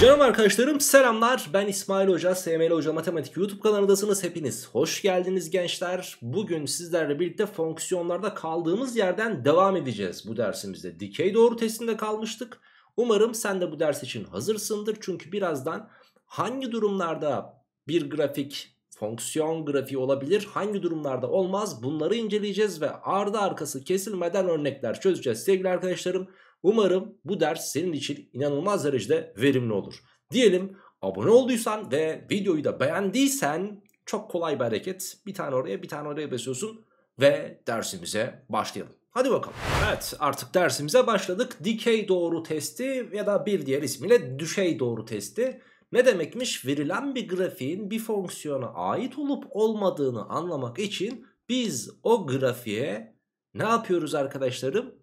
Canım arkadaşlarım selamlar ben İsmail Hoca SML Hoca Matematik YouTube kanalındasınız hepiniz hoş geldiniz gençler bugün sizlerle birlikte fonksiyonlarda kaldığımız yerden devam edeceğiz bu dersimizde dikey doğru testinde kalmıştık umarım sen de bu ders için hazırsındır çünkü birazdan hangi durumlarda bir grafik fonksiyon grafiği olabilir hangi durumlarda olmaz bunları inceleyeceğiz ve ardı arkası kesilmeden örnekler çözeceğiz sevgili arkadaşlarım Umarım bu ders senin için inanılmaz derecede verimli olur. Diyelim abone olduysan ve videoyu da beğendiysen çok kolay bir hareket. Bir tane oraya bir tane oraya besiyorsun ve dersimize başlayalım. Hadi bakalım. Evet artık dersimize başladık. Dikey doğru testi ya da bir diğer ismiyle düşey doğru testi. Ne demekmiş? Verilen bir grafiğin bir fonksiyona ait olup olmadığını anlamak için biz o grafiğe ne yapıyoruz arkadaşlarım?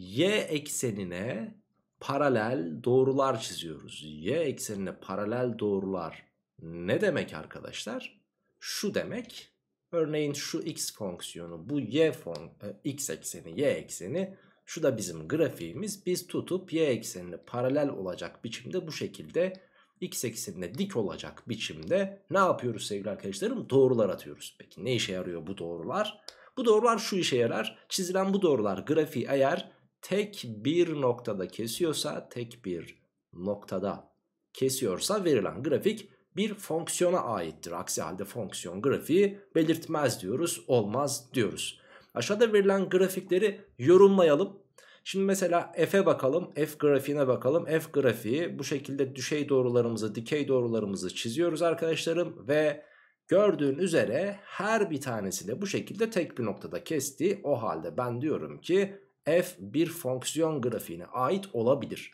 y eksenine paralel doğrular çiziyoruz. Y eksenine paralel doğrular ne demek arkadaşlar? Şu demek. Örneğin şu x fonksiyonu, bu y fon e, x ekseni, y ekseni. Şu da bizim grafiğimiz. Biz tutup y eksenine paralel olacak biçimde bu şekilde x eksenine dik olacak biçimde ne yapıyoruz sevgili arkadaşlarım? Doğrular atıyoruz. Peki ne işe yarıyor bu doğrular? Bu doğrular şu işe yarar. Çizilen bu doğrular grafiği eğer tek bir noktada kesiyorsa tek bir noktada kesiyorsa verilen grafik bir fonksiyona aittir. Aksi halde fonksiyon grafiği belirtmez diyoruz olmaz diyoruz. Aşağıda verilen grafikleri yorumlayalım. Şimdi mesela f'e bakalım f grafiğine bakalım f grafiği bu şekilde düşey doğrularımızı dikey doğrularımızı çiziyoruz arkadaşlarım ve gördüğün üzere her bir tanesi de bu şekilde tek bir noktada kesti o halde ben diyorum ki f bir fonksiyon grafiğine ait olabilir.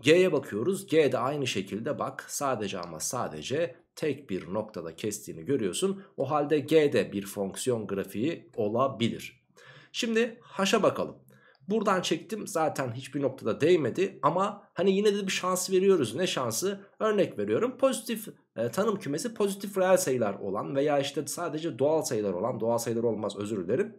G'ye bakıyoruz. G de aynı şekilde bak sadece ama sadece tek bir noktada kestiğini görüyorsun. O halde G de bir fonksiyon grafiği olabilir. Şimdi haşa bakalım. Buradan çektim zaten hiçbir noktada değmedi ama hani yine de bir şans veriyoruz. Ne şansı? Örnek veriyorum pozitif e, tanım kümesi pozitif reel sayılar olan veya işte sadece doğal sayılar olan doğal sayılar olmaz özür dilerim.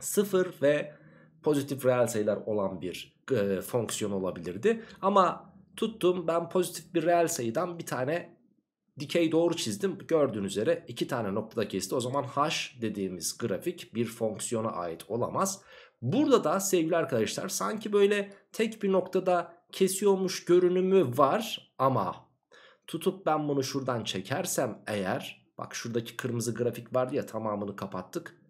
0 ve pozitif reel sayılar olan bir e, fonksiyon olabilirdi. Ama tuttum ben pozitif bir reel sayıdan bir tane dikey doğru çizdim. Gördüğünüz üzere iki tane noktada kesti. O zaman h dediğimiz grafik bir fonksiyona ait olamaz. Burada da sevgili arkadaşlar sanki böyle tek bir noktada kesiyormuş görünümü var ama tutup ben bunu şuradan çekersem eğer bak şuradaki kırmızı grafik vardı ya tamamını kapattık.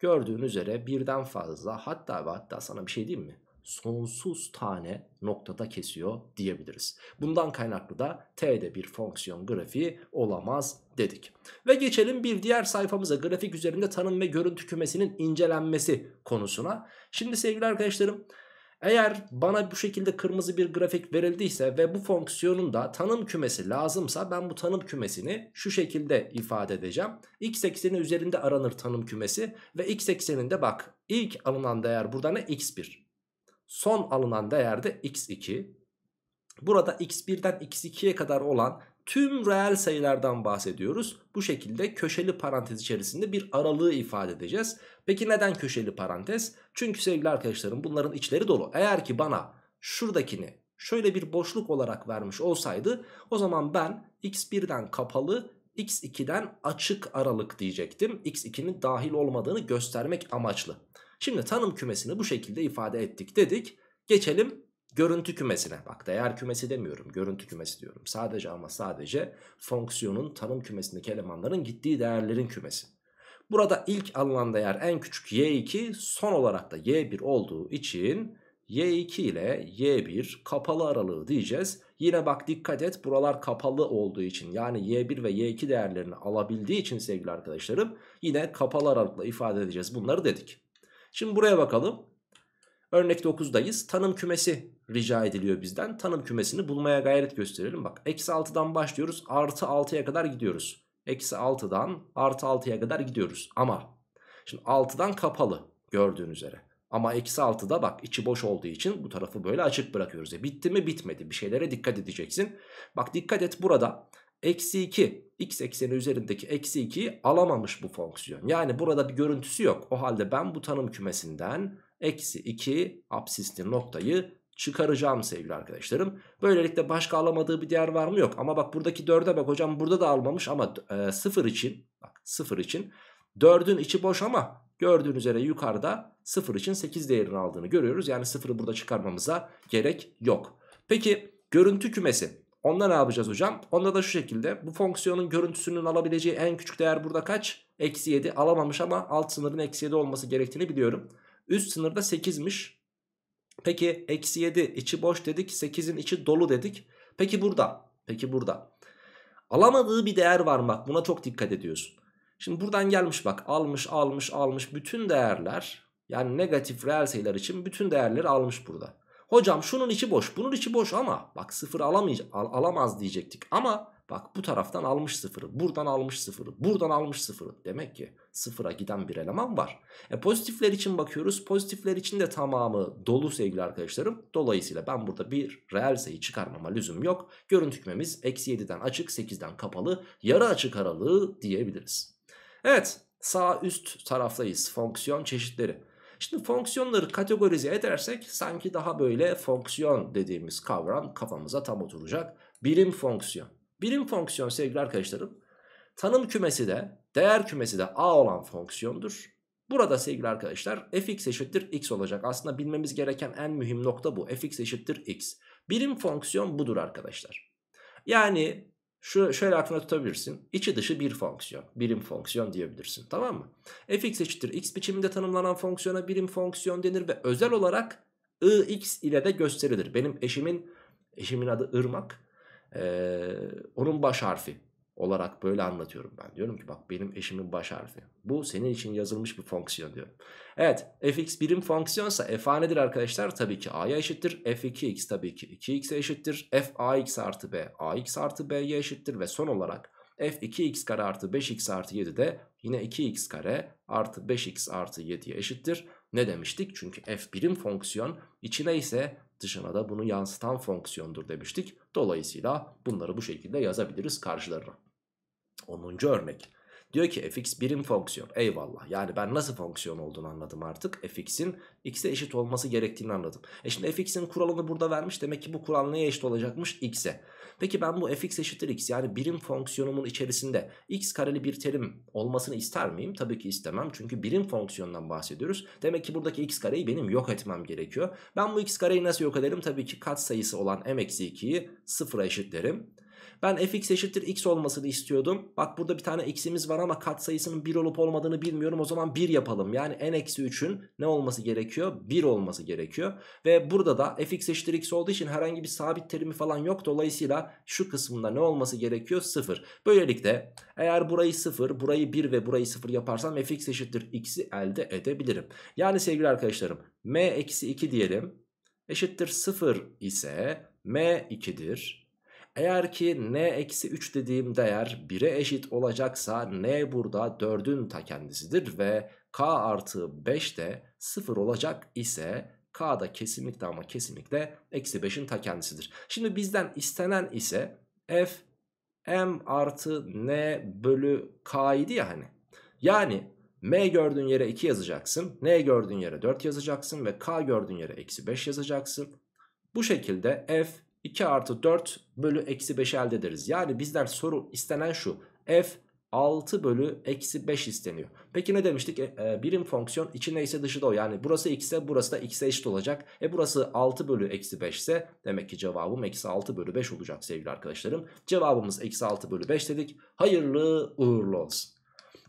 Gördüğün üzere birden fazla hatta ve hatta sana bir şey diyeyim mi? Sonsuz tane noktada kesiyor diyebiliriz. Bundan kaynaklı da T'de bir fonksiyon grafiği olamaz dedik. Ve geçelim bir diğer sayfamıza grafik üzerinde tanım ve görüntü kümesinin incelenmesi konusuna. Şimdi sevgili arkadaşlarım eğer bana bu şekilde kırmızı bir grafik verildiyse ve bu fonksiyonun da tanım kümesi lazımsa ben bu tanım kümesini şu şekilde ifade edeceğim. X ekseni üzerinde aranır tanım kümesi ve X ekseninde bak ilk alınan değer burada ne? X1. Son alınan değer de X2. Burada X1'den X2'ye kadar olan tüm reel sayılardan bahsediyoruz. Bu şekilde köşeli parantez içerisinde bir aralığı ifade edeceğiz. Peki neden köşeli parantez? Çünkü sevgili arkadaşlarım bunların içleri dolu. Eğer ki bana şuradakini şöyle bir boşluk olarak vermiş olsaydı o zaman ben x1'den kapalı x2'den açık aralık diyecektim. x2'nin dahil olmadığını göstermek amaçlı. Şimdi tanım kümesini bu şekilde ifade ettik dedik. Geçelim görüntü kümesine bak değer kümesi demiyorum görüntü kümesi diyorum sadece ama sadece fonksiyonun tanım kümesindeki elemanların gittiği değerlerin kümesi. Burada ilk alınan değer en küçük y2 son olarak da y1 olduğu için y2 ile y1 kapalı aralığı diyeceğiz. Yine bak dikkat et buralar kapalı olduğu için yani y1 ve y2 değerlerini alabildiği için sevgili arkadaşlarım yine kapalı aralıkla ifade edeceğiz bunları dedik. Şimdi buraya bakalım. Örnek 9'dayız. Tanım kümesi rica ediliyor bizden. Tanım kümesini bulmaya gayret gösterelim. Bak eksi 6'dan başlıyoruz artı 6'ya kadar gidiyoruz. Eksi 6'dan artı 6'ya kadar gidiyoruz. Ama şimdi 6'dan kapalı gördüğün üzere. Ama eksi 6'da bak içi boş olduğu için bu tarafı böyle açık bırakıyoruz. E bitti mi bitmedi bir şeylere dikkat edeceksin. Bak dikkat et burada eksi 2 x ekseni üzerindeki eksi 2'yi alamamış bu fonksiyon. Yani burada bir görüntüsü yok. O halde ben bu tanım kümesinden eksi 2 absisli noktayı çıkaracağım sevgili arkadaşlarım. Böylelikle başka alamadığı bir değer var mı? Yok. Ama bak buradaki 4'e bak hocam burada da almamış ama e, 0 için bak 0 için 4'ün içi boş ama gördüğünüz üzere yukarıda 0 için 8 değerini aldığını görüyoruz. Yani 0'ı burada çıkarmamıza gerek yok. Peki görüntü kümesi. Onda ne yapacağız hocam? Onda da şu şekilde bu fonksiyonun görüntüsünün alabileceği en küçük değer burada kaç? Eksi 7 alamamış ama alt sınırın eksi 7 olması gerektiğini biliyorum. Üst sınırda 8'miş. Peki eksi 7 içi boş dedik 8'in içi dolu dedik. Peki burada peki burada alamadığı bir değer var bak buna çok dikkat ediyorsun. Şimdi buradan gelmiş bak almış almış almış bütün değerler yani negatif reel sayılar için bütün değerleri almış burada. Hocam şunun içi boş bunun içi boş ama bak sıfır alamayacak al alamaz diyecektik ama Bak bu taraftan almış sıfırı, buradan almış sıfırı, buradan almış sıfırı. Demek ki sıfıra giden bir eleman var. E, pozitifler için bakıyoruz. Pozitifler için de tamamı dolu sevgili arkadaşlarım. Dolayısıyla ben burada bir reel sayı çıkarmama lüzum yok. Görüntükmemiz eksi 7'den açık, 8'den kapalı, yarı açık aralığı diyebiliriz. Evet sağ üst taraftayız fonksiyon çeşitleri. Şimdi fonksiyonları kategorize edersek sanki daha böyle fonksiyon dediğimiz kavram kafamıza tam oturacak. Birim fonksiyon. Birim fonksiyon sevgili arkadaşlarım tanım kümesi de değer kümesi de a olan fonksiyondur. Burada sevgili arkadaşlar fx eşittir x olacak. Aslında bilmemiz gereken en mühim nokta bu. fx eşittir x. Birim fonksiyon budur arkadaşlar. Yani şu şöyle aklına tutabilirsin. İçi dışı bir fonksiyon. Birim fonksiyon diyebilirsin. Tamam mı? fx eşittir x biçiminde tanımlanan fonksiyona birim fonksiyon denir ve özel olarak ix ile de gösterilir. Benim eşimin eşimin adı Irmak e, onun baş harfi olarak böyle anlatıyorum ben. Diyorum ki bak benim eşimin baş harfi. Bu senin için yazılmış bir fonksiyon diyorum. Evet fx birim fonksiyonsa f a nedir arkadaşlar? Tabii ki a'ya eşittir. f2x tabii ki 2x'e eşittir. f ax artı b ax artı b'ye eşittir. Ve son olarak f2x kare artı 5x artı 7 de yine 2x kare artı 5x artı 7'ye eşittir. Ne demiştik? Çünkü f birim fonksiyon içine ise dışına da bunu yansıtan fonksiyondur demiştik. Dolayısıyla bunları bu şekilde yazabiliriz karşılarına. 10. örnek. Diyor ki fx birim fonksiyon. Eyvallah. Yani ben nasıl fonksiyon olduğunu anladım artık. fx'in x'e eşit olması gerektiğini anladım. E şimdi fx'in kuralını burada vermiş. Demek ki bu kural neye eşit olacakmış? x'e. Peki ben bu fx eşittir x yani birim fonksiyonumun içerisinde x kareli bir terim olmasını ister miyim? Tabii ki istemem. Çünkü birim fonksiyondan bahsediyoruz. Demek ki buradaki x kareyi benim yok etmem gerekiyor. Ben bu x kareyi nasıl yok ederim? Tabii ki katsayısı olan m-2'yi sıfıra eşitlerim. Ben fx eşittir x olmasını istiyordum. Bak burada bir tane x'imiz var ama katsayısının 1 olup olmadığını bilmiyorum. O zaman 1 yapalım. Yani n-3'ün ne olması gerekiyor? 1 olması gerekiyor. Ve burada da fx eşittir x olduğu için herhangi bir sabit terimi falan yok. Dolayısıyla şu kısmında ne olması gerekiyor? 0. Böylelikle eğer burayı 0, burayı 1 ve burayı 0 yaparsam fx eşittir x'i elde edebilirim. Yani sevgili arkadaşlarım m-2 diyelim eşittir 0 ise m 2'dir. Eğer ki n eksi 3 dediğim değer 1'e eşit olacaksa n burada 4'ün ta kendisidir ve k artı 5 de 0 olacak ise k da kesinlikle ama kesinlikle eksi 5'in ta kendisidir. Şimdi bizden istenen ise f m artı n bölü k idi ya hani. Yani m gördüğün yere 2 yazacaksın, n gördüğün yere 4 yazacaksın ve k gördüğün yere eksi 5 yazacaksın. Bu şekilde f 2 artı 4 bölü eksi 5 elde ederiz. Yani bizden soru istenen şu. F 6 bölü eksi 5 isteniyor. Peki ne demiştik? E, e, birim fonksiyon içi neyse dışı da o. Yani burası ise burası da x'e eşit olacak. E burası 6 bölü eksi 5 ise demek ki cevabım eksi 6 bölü 5 olacak sevgili arkadaşlarım. Cevabımız eksi 6 bölü 5 dedik. Hayırlı uğurlu olsun.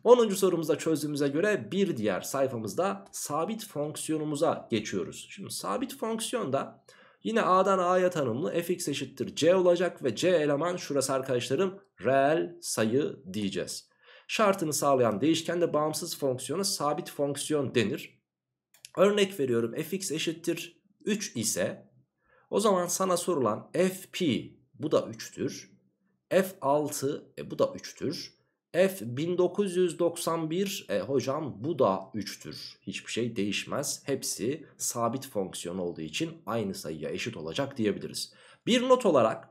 10. sorumuzda çözdüğümüze göre bir diğer sayfamızda sabit fonksiyonumuza geçiyoruz. Şimdi sabit fonksiyonda Yine A'dan A'ya tanımlı fx eşittir C olacak ve C eleman şurası arkadaşlarım reel sayı diyeceğiz. Şartını sağlayan değişken de bağımsız fonksiyonu sabit fonksiyon denir. Örnek veriyorum fx eşittir 3 ise o zaman sana sorulan fp bu da 3'tür. f6 e, bu da 3'tür. F 1991 e, hocam bu da 3'tür. Hiçbir şey değişmez. Hepsi sabit fonksiyon olduğu için aynı sayıya eşit olacak diyebiliriz. Bir not olarak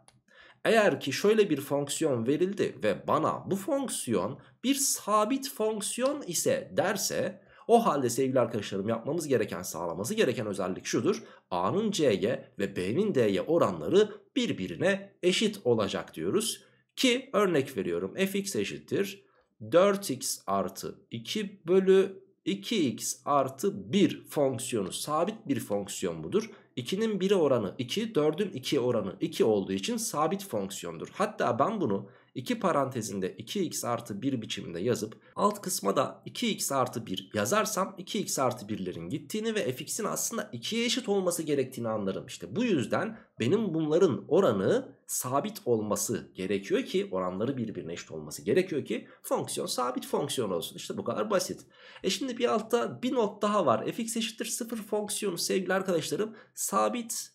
eğer ki şöyle bir fonksiyon verildi ve bana bu fonksiyon bir sabit fonksiyon ise derse o halde sevgili arkadaşlarım yapmamız gereken sağlaması gereken özellik şudur. A'nın C'ye ve B'nin D'ye oranları birbirine eşit olacak diyoruz. Ki örnek veriyorum fx eşittir 4x artı 2 bölü 2x artı 1 fonksiyonu sabit bir fonksiyon budur. 2'nin 1'e oranı 2, 4'ün 2'ye oranı 2 olduğu için sabit fonksiyondur. Hatta ben bunu 2 parantezinde 2x artı 1 biçiminde yazıp alt kısma da 2x artı 1 yazarsam 2x artı 1'lerin gittiğini ve fx'in aslında 2'ye eşit olması gerektiğini anlarım. İşte bu yüzden benim bunların oranı sabit olması gerekiyor ki oranları birbirine eşit olması gerekiyor ki fonksiyon sabit fonksiyon olsun. İşte bu kadar basit. E şimdi bir altta bir not daha var. fx eşittir 0 fonksiyonu sevgili arkadaşlarım sabit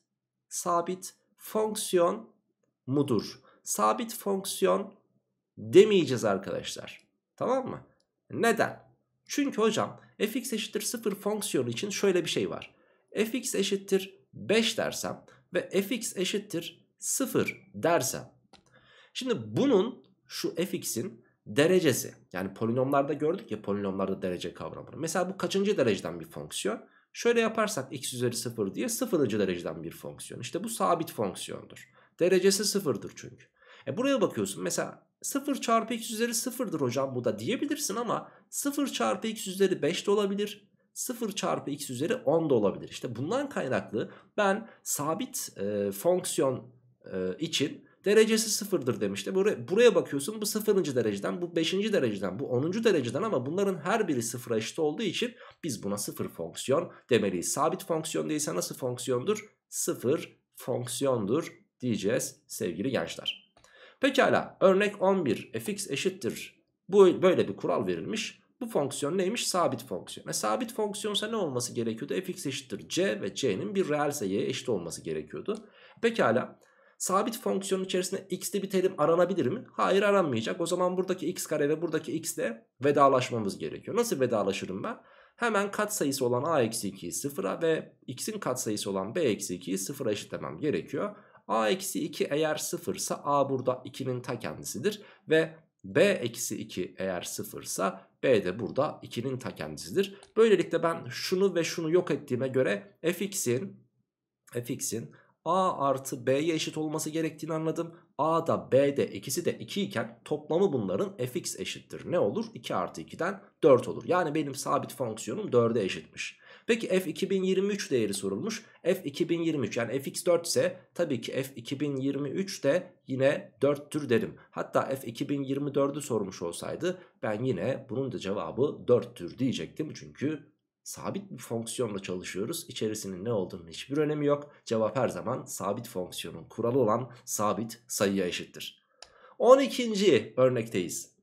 sabit fonksiyon mudur? sabit fonksiyon demeyeceğiz arkadaşlar. Tamam mı? Neden? Çünkü hocam fx eşittir 0 fonksiyonu için şöyle bir şey var. fx eşittir 5 dersem ve fx eşittir 0 dersem. Şimdi bunun şu fx'in derecesi. Yani polinomlarda gördük ya polinomlarda derece kavramını. Mesela bu kaçıncı dereceden bir fonksiyon? Şöyle yaparsak x üzeri 0 diye 0. dereceden bir fonksiyon. İşte bu sabit fonksiyondur. Derecesi 0'dır çünkü. E buraya bakıyorsun mesela 0 çarpı x üzeri 0'dır hocam bu da diyebilirsin ama 0 çarpı x üzeri 5 de olabilir. 0 çarpı x üzeri 10 da olabilir. İşte bundan kaynaklı ben sabit e, fonksiyon e, için derecesi sıfırdır demişti. Buraya, buraya bakıyorsun bu sıfırıncı dereceden, bu beşinci dereceden, bu onuncu dereceden ama bunların her biri sıfıra eşit olduğu için biz buna sıfır fonksiyon demeliyiz. Sabit fonksiyon değilse nasıl fonksiyondur? Sıfır fonksiyondur diyeceğiz sevgili gençler. Pekala örnek 11 fx eşittir. Bu böyle bir kural verilmiş. Bu fonksiyon neymiş? Sabit fonksiyon. E, sabit fonksiyonsa ne olması gerekiyordu? fx eşittir c ve c'nin bir reel sayıya eşit olması gerekiyordu. Pekala sabit fonksiyonun içerisinde x'li bir terim aranabilir mi? Hayır aranmayacak. O zaman buradaki x kare ve buradaki x ile vedalaşmamız gerekiyor. Nasıl vedalaşırım ben? Hemen katsayısı olan a-2'yi 0'a ve x'in katsayısı olan b-2'yi 0'a eşitlemem gerekiyor. A-2 eksi eğer sıfırsa A burada 2'nin ta kendisidir. Ve B-2 eksi eğer sıfırsa B de burada 2'nin ta kendisidir. Böylelikle ben şunu ve şunu yok ettiğime göre fx'in fx'in a artı b'ye eşit olması gerektiğini anladım. a da b de ikisi de 2 iken toplamı bunların fx eşittir. Ne olur? 2 artı 2'den 4 olur. Yani benim sabit fonksiyonum 4'e eşitmiş. Peki F2023 değeri sorulmuş. F2023 yani Fx4 ise tabii ki F2023 de yine 4'tür derim. Hatta F2024'ü sormuş olsaydı ben yine bunun da cevabı 4'tür diyecektim. Çünkü sabit bir fonksiyonla çalışıyoruz. İçerisinin ne olduğunun hiçbir önemi yok. Cevap her zaman sabit fonksiyonun kuralı olan sabit sayıya eşittir. 12. örnekteyiz.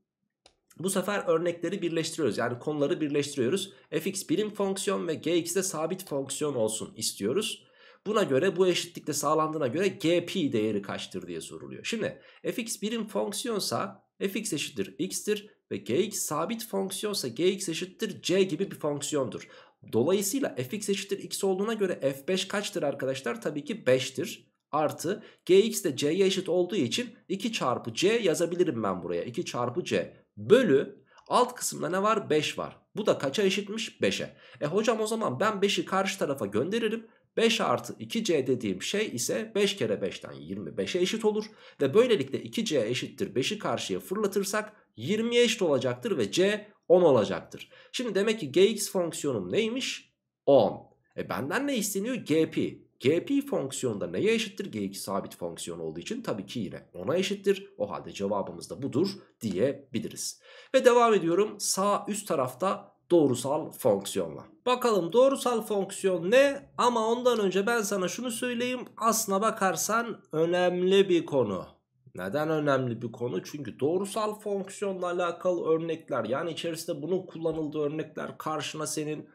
Bu sefer örnekleri birleştiriyoruz. Yani konuları birleştiriyoruz. fx birim fonksiyon ve gx de sabit fonksiyon olsun istiyoruz. Buna göre bu eşitlikte sağlandığına göre gp değeri kaçtır diye soruluyor. Şimdi fx birim fonksiyonsa fx eşittir x'tir ve gx sabit fonksiyonsa gx eşittir c gibi bir fonksiyondur. Dolayısıyla fx eşittir x olduğuna göre f5 kaçtır arkadaşlar? Tabii ki 5'tir. Artı gx de c'ye eşit olduğu için 2 çarpı c yazabilirim ben buraya. 2 çarpı c bölü alt kısımda ne var? 5 var. Bu da kaça eşitmiş? 5'e. E hocam o zaman ben 5'i karşı tarafa gönderirim. 5 artı 2c dediğim şey ise 5 kere 5'ten 25'e eşit olur. Ve böylelikle 2c eşittir 5'i karşıya fırlatırsak 20'ye eşit olacaktır ve c 10 olacaktır. Şimdi demek ki gx fonksiyonum neymiş? 10. E benden ne isteniyor? gp. Gp fonksiyonda neye eşittir? G2 sabit fonksiyon olduğu için tabii ki yine ona eşittir. O halde cevabımız da budur diyebiliriz. Ve devam ediyorum sağ üst tarafta doğrusal fonksiyonla. Bakalım doğrusal fonksiyon ne? Ama ondan önce ben sana şunu söyleyeyim. Aslına bakarsan önemli bir konu. Neden önemli bir konu? Çünkü doğrusal fonksiyonla alakalı örnekler yani içerisinde bunun kullanıldığı örnekler karşına senin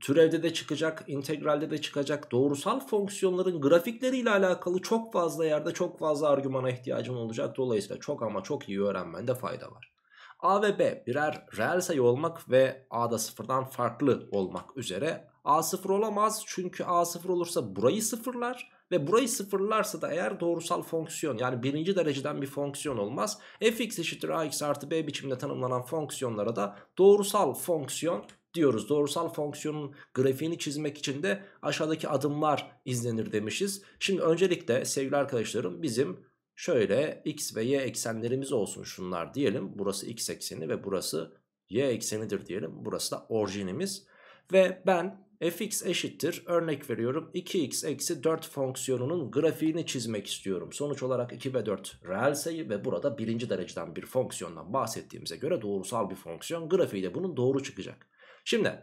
türevde de çıkacak, integralde de çıkacak. Doğrusal fonksiyonların grafikleriyle alakalı çok fazla yerde çok fazla argümana ihtiyacım olacak. Dolayısıyla çok ama çok iyi öğrenmende fayda var. A ve B birer reel sayı olmak ve A'da sıfırdan farklı olmak üzere. A sıfır olamaz çünkü A sıfır olursa burayı sıfırlar ve burayı sıfırlarsa da eğer doğrusal fonksiyon yani birinci dereceden bir fonksiyon olmaz. fx eşittir ax artı b biçiminde tanımlanan fonksiyonlara da doğrusal fonksiyon diyoruz. Doğrusal fonksiyonun grafiğini çizmek için de aşağıdaki adımlar izlenir demişiz. Şimdi öncelikle sevgili arkadaşlarım bizim şöyle x ve y eksenlerimiz olsun şunlar diyelim. Burası x ekseni ve burası y eksenidir diyelim. Burası da orijinimiz. Ve ben fx eşittir örnek veriyorum 2x eksi 4 fonksiyonunun grafiğini çizmek istiyorum. Sonuç olarak 2 ve 4 reel sayı ve burada birinci dereceden bir fonksiyondan bahsettiğimize göre doğrusal bir fonksiyon grafiği de bunun doğru çıkacak. Şimdi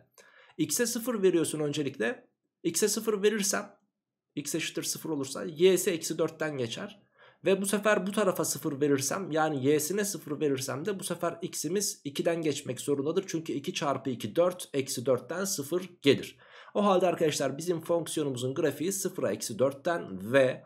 x'e 0 veriyorsun öncelikle. x'e 0 verirsem x eşittir 0 olursa y'si eksi 4'ten geçer. Ve bu sefer bu tarafa 0 verirsem yani y'sine 0 verirsem de bu sefer x'imiz 2'den geçmek zorundadır. Çünkü 2 çarpı 2 4 eksi 4'ten 0 gelir. O halde arkadaşlar bizim fonksiyonumuzun grafiği 0'a eksi 4'ten ve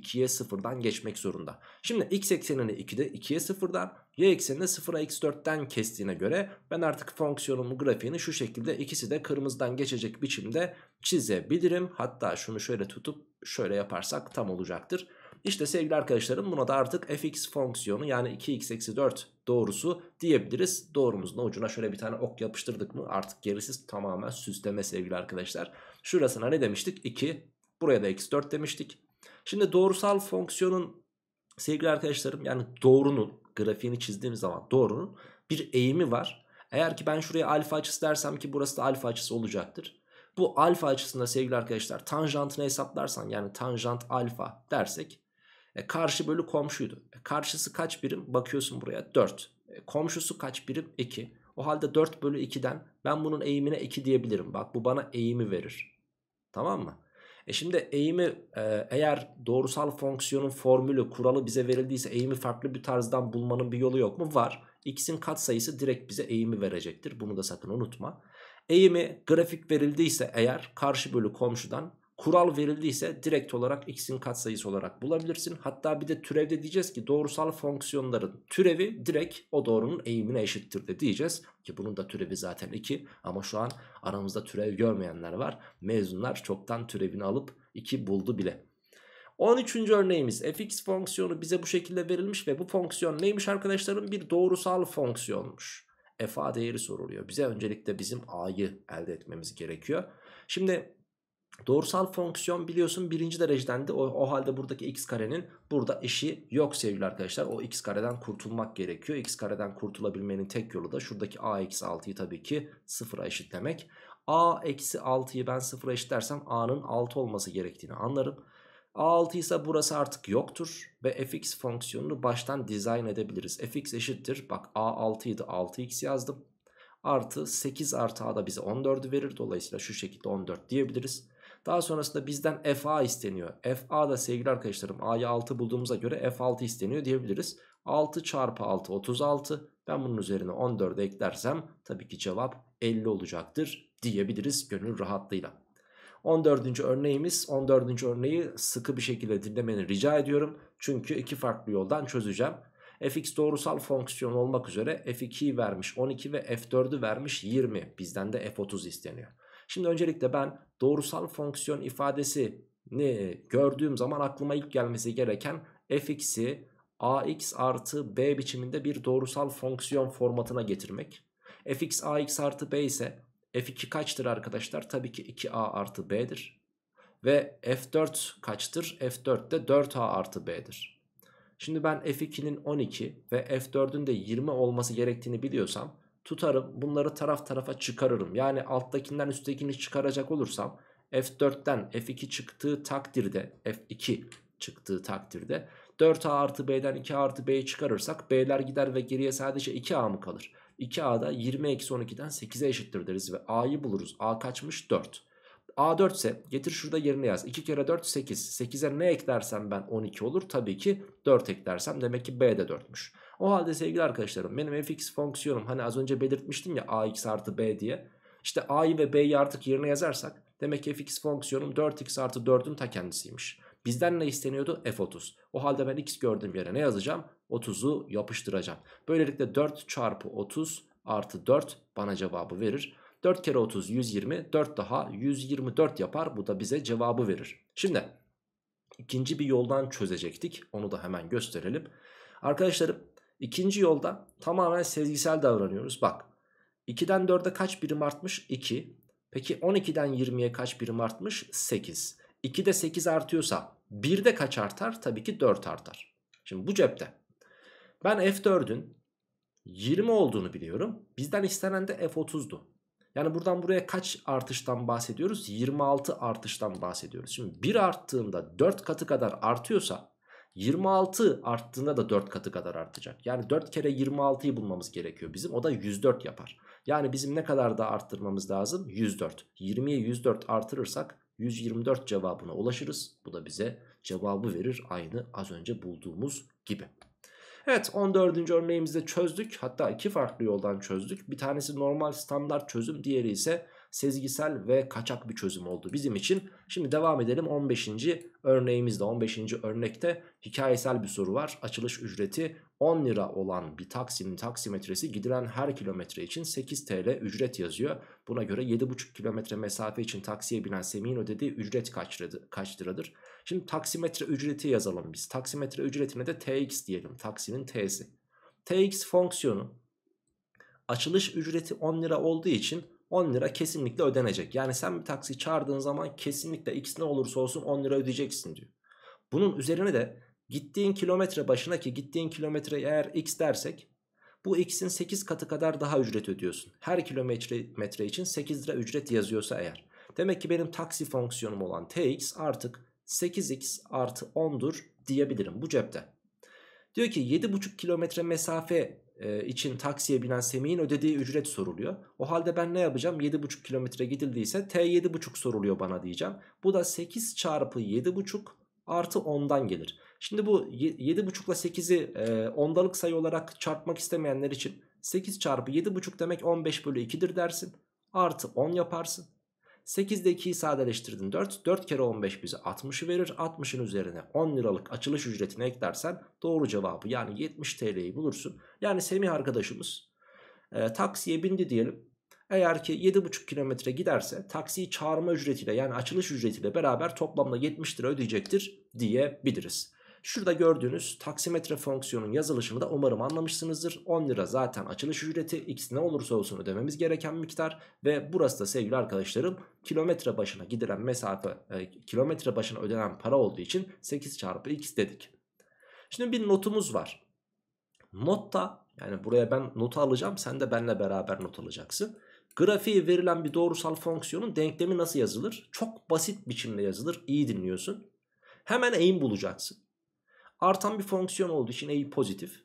2'ye 0'dan geçmek zorunda. Şimdi x eksenini 2'de 2'ye 0'dan y eksenini 0'a x4'ten kestiğine göre ben artık fonksiyonumu grafiğini şu şekilde ikisi de kırmızıdan geçecek biçimde çizebilirim. Hatta şunu şöyle tutup şöyle yaparsak tam olacaktır. İşte sevgili arkadaşlarım buna da artık fx fonksiyonu yani 2x eksi 4 doğrusu diyebiliriz. Doğrumuzun ucuna şöyle bir tane ok yapıştırdık mı artık gerisi tamamen süsleme sevgili arkadaşlar. Şurasına ne demiştik? 2 buraya da eksi 4 demiştik. Şimdi doğrusal fonksiyonun sevgili arkadaşlarım yani doğrunun grafiğini çizdiğim zaman doğrunun bir eğimi var. Eğer ki ben şuraya alfa açısı dersem ki burası da alfa açısı olacaktır. Bu alfa açısında sevgili arkadaşlar tanjantını hesaplarsan yani tanjant alfa dersek e, karşı bölü komşuydu. E, karşısı kaç birim? Bakıyorsun buraya 4. E, komşusu kaç birim? 2. O halde 4 bölü 2'den ben bunun eğimine 2 diyebilirim. Bak bu bana eğimi verir. Tamam mı? E şimdi eğimi e, eğer doğrusal fonksiyonun formülü kuralı bize verildiyse eğimi farklı bir tarzdan bulmanın bir yolu yok mu? Var. X'in katsayısı direkt bize eğimi verecektir. Bunu da sakın unutma. Eğimi grafik verildiyse eğer karşı bölü komşudan kural verildiyse direkt olarak x'in katsayısı olarak bulabilirsin. Hatta bir de türevde diyeceğiz ki doğrusal fonksiyonların türevi direkt o doğrunun eğimine eşittir de diyeceğiz. Ki bunun da türevi zaten 2 ama şu an aramızda türev görmeyenler var. Mezunlar çoktan türevini alıp 2 buldu bile. 13. örneğimiz fx fonksiyonu bize bu şekilde verilmiş ve bu fonksiyon neymiş arkadaşlarım? Bir doğrusal fonksiyonmuş. f a değeri soruluyor. Bize öncelikle bizim a'yı elde etmemiz gerekiyor. Şimdi Doğrusal fonksiyon biliyorsun birinci derecedendi o, o halde buradaki x karenin burada işi yok sevgili arkadaşlar. O x kareden kurtulmak gerekiyor. x kareden kurtulabilmenin tek yolu da şuradaki a eksi 6'yı tabii ki sıfıra eşitlemek. a eksi 6'yı ben sıfıra eşitlersem a'nın 6 olması gerektiğini anlarım. a6 ise burası artık yoktur ve fx fonksiyonunu baştan dizayn edebiliriz. fx eşittir bak a6 idi 6x yazdım. Artı 8 artı a da bize 14'ü verir. Dolayısıyla şu şekilde 14 diyebiliriz. Daha sonrasında bizden FA isteniyor. FA da sevgili arkadaşlarım a'yı 6 bulduğumuza göre F6 isteniyor diyebiliriz. 6 çarpı 6 36 ben bunun üzerine 14 eklersem tabii ki cevap 50 olacaktır diyebiliriz gönül rahatlığıyla. 14. örneğimiz 14. örneği sıkı bir şekilde dinlemeni rica ediyorum. Çünkü iki farklı yoldan çözeceğim. fx doğrusal fonksiyon olmak üzere f2'yi vermiş 12 ve f4'ü vermiş 20. Bizden de f30 isteniyor. Şimdi öncelikle ben doğrusal fonksiyon ifadesini gördüğüm zaman aklıma ilk gelmesi gereken fx'i ax artı b biçiminde bir doğrusal fonksiyon formatına getirmek. fx ax artı b ise f2 kaçtır arkadaşlar? Tabii ki 2a artı b'dir. Ve f4 kaçtır? f4 de 4a artı b'dir. Şimdi ben f2'nin 12 ve f4'ün de 20 olması gerektiğini biliyorsam tutarım bunları taraf tarafa çıkarırım. Yani alttakinden üsttekini çıkaracak olursam F4'ten F2 çıktığı takdirde F2 çıktığı takdirde 4A artı B'den 2A artı B'yi çıkarırsak B'ler gider ve geriye sadece 2A mı kalır? 2A'da 20 eksi 12'den 8'e eşittir deriz ve A'yı buluruz. A kaçmış? 4. A 4 ise getir şurada yerine yaz. 2 kere 4 8. 8'e ne eklersem ben 12 olur. Tabii ki 4 eklersem demek ki B de 4'müş. O halde sevgili arkadaşlarım benim fx fonksiyonum hani az önce belirtmiştim ya ax artı b diye. İşte a'yı ve b'yi artık yerine yazarsak demek ki fx fonksiyonum 4x artı 4'ün ta kendisiymiş. Bizden ne isteniyordu? f30. O halde ben x gördüğüm yere ne yazacağım? 30'u yapıştıracağım. Böylelikle 4 çarpı 30 artı 4 bana cevabı verir. 4 kere 30 120 4 daha 124 yapar bu da bize cevabı verir. Şimdi ikinci bir yoldan çözecektik onu da hemen gösterelim. Arkadaşlarım İkinci yolda tamamen sezgisel davranıyoruz. Bak 2'den 4'e kaç birim artmış? 2. Peki 12'den 20'ye kaç birim artmış? 8. 2'de 8 artıyorsa 1'de kaç artar? Tabii ki 4 artar. Şimdi bu cepte. Ben F4'ün 20 olduğunu biliyorum. Bizden istenen de F30'du. Yani buradan buraya kaç artıştan bahsediyoruz? 26 artıştan bahsediyoruz. Şimdi 1 arttığında 4 katı kadar artıyorsa 26 arttığında da 4 katı kadar artacak. Yani 4 kere 26'yı bulmamız gerekiyor bizim. O da 104 yapar. Yani bizim ne kadar daha arttırmamız lazım? 104. 20'ye 104 artırırsak 124 cevabına ulaşırız. Bu da bize cevabı verir aynı az önce bulduğumuz gibi. Evet 14. örneğimizde çözdük. Hatta iki farklı yoldan çözdük. Bir tanesi normal standart çözüm diğeri ise sezgisel ve kaçak bir çözüm oldu bizim için. Şimdi devam edelim 15. örneğimizde 15. örnekte hikayesel bir soru var. Açılış ücreti 10 lira olan bir taksinin taksimetresi gidilen her kilometre için 8 TL ücret yazıyor. Buna göre 7,5 kilometre mesafe için taksiye binen Semih'in ödediği ücret kaç, kaç liradır? Şimdi taksimetre ücreti yazalım biz. Taksimetre ücretine de TX diyelim. Taksinin T'si. TX fonksiyonu açılış ücreti 10 lira olduğu için 10 lira kesinlikle ödenecek. Yani sen bir taksi çağırdığın zaman kesinlikle x ne olursa olsun 10 lira ödeyeceksin diyor. Bunun üzerine de gittiğin kilometre başına ki gittiğin kilometre eğer x dersek bu x'in 8 katı kadar daha ücret ödüyorsun. Her kilometre metre için 8 lira ücret yazıyorsa eğer. Demek ki benim taksi fonksiyonum olan tx artık 8x artı 10'dur diyebilirim bu cepte. Diyor ki 7,5 kilometre mesafe e, için taksiye binen Semih'in ödediği ücret soruluyor. O halde ben ne yapacağım? 7,5 kilometre gidildiyse T7,5 soruluyor bana diyeceğim. Bu da 8 çarpı 7,5 artı 10'dan gelir. Şimdi bu 7,5 ile 8'i ondalık sayı olarak çarpmak istemeyenler için 8 çarpı 7,5 demek 15 bölü 2'dir dersin. Artı 10 yaparsın. 8'de 2'yi sadeleştirdin 4. 4 kere 15 bize 60'ı verir. 60'ın üzerine 10 liralık açılış ücretini eklersen doğru cevabı yani 70 TL'yi bulursun. Yani Semih arkadaşımız e, taksiye bindi diyelim. Eğer ki 7,5 kilometre giderse taksiyi çağırma ücretiyle yani açılış ücretiyle beraber toplamda 70 lira ödeyecektir diyebiliriz. Şurada gördüğünüz taksimetre fonksiyonun yazılışını da umarım anlamışsınızdır. 10 lira zaten açılış ücreti x ne olursa olsun ödememiz gereken miktar ve burası da sevgili arkadaşlarım kilometre başına gidilen mesafe e, kilometre başına ödenen para olduğu için 8 çarpı x dedik. Şimdi bir notumuz var. Notta yani buraya ben notu alacağım sen de benle beraber not alacaksın. Grafiği verilen bir doğrusal fonksiyonun denklemi nasıl yazılır? Çok basit biçimde yazılır. İyi dinliyorsun. Hemen eğim bulacaksın. Artan bir fonksiyon olduğu için eğil pozitif.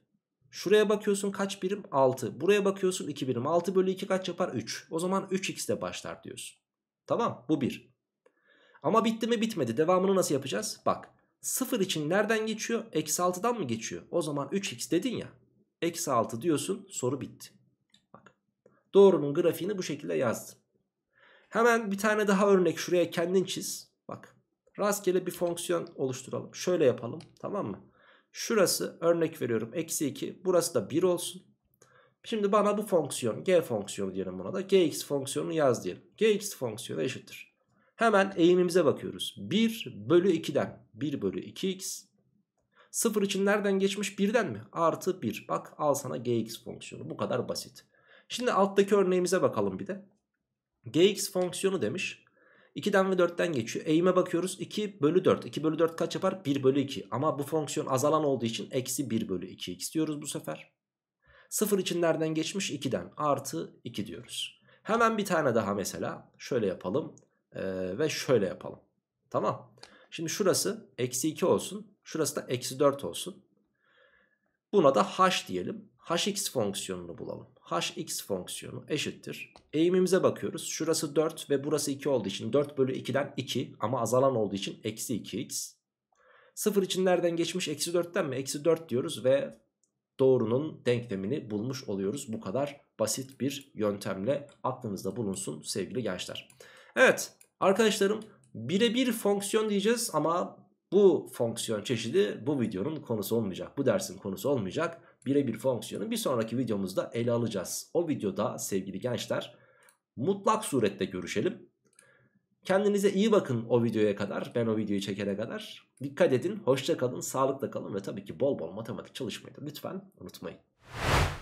Şuraya bakıyorsun kaç birim? 6. Buraya bakıyorsun 2 birim. 6 bölü 2 kaç yapar? 3. O zaman 3x de başlar diyorsun. Tamam bu 1. Ama bitti mi bitmedi. Devamını nasıl yapacağız? Bak 0 için nereden geçiyor? Eksi 6'dan mı geçiyor? O zaman 3x dedin ya. Eksi 6 diyorsun soru bitti. Bak, doğrunun grafiğini bu şekilde yazdım. Hemen bir tane daha örnek şuraya kendin çiz. Rastgele bir fonksiyon oluşturalım. Şöyle yapalım tamam mı? Şurası örnek veriyorum eksi 2 burası da 1 olsun. Şimdi bana bu fonksiyon g fonksiyonu diyelim buna da gx fonksiyonunu yaz diyelim. gx fonksiyonu eşittir. Hemen eğimimize bakıyoruz. 1 bölü 2'den 1 bölü 2x 0 için nereden geçmiş 1'den mi? Artı 1 bak al sana gx fonksiyonu bu kadar basit. Şimdi alttaki örneğimize bakalım bir de. gx fonksiyonu demiş. 2'den ve 4'ten geçiyor. Eğime bakıyoruz 2 bölü 4. 2 bölü 4 kaç yapar? 1 bölü 2. Ama bu fonksiyon azalan olduğu için eksi 1 bölü 2 istiyoruz bu sefer. 0 için nereden geçmiş? 2'den. Artı 2 diyoruz. Hemen bir tane daha mesela. Şöyle yapalım. Ee, ve şöyle yapalım. Tamam. Şimdi şurası eksi 2 olsun. Şurası da eksi 4 olsun. Buna da h diyelim hx fonksiyonunu bulalım. hx fonksiyonu eşittir. Eğimimize bakıyoruz. Şurası 4 ve burası 2 olduğu için 4 bölü 2'den 2 ama azalan olduğu için eksi 2x. 0 için nereden geçmiş? Eksi 4'ten mi? Eksi 4 diyoruz ve doğrunun denklemini bulmuş oluyoruz. Bu kadar basit bir yöntemle aklınızda bulunsun sevgili gençler. Evet arkadaşlarım birebir fonksiyon diyeceğiz ama bu fonksiyon çeşidi bu videonun konusu olmayacak. Bu dersin konusu olmayacak birebir fonksiyonu bir sonraki videomuzda ele alacağız. O videoda sevgili gençler mutlak surette görüşelim. Kendinize iyi bakın o videoya kadar. Ben o videoyu çekene kadar. Dikkat edin, hoşça kalın, sağlıkla kalın ve tabii ki bol bol matematik çalışmayı da lütfen unutmayın.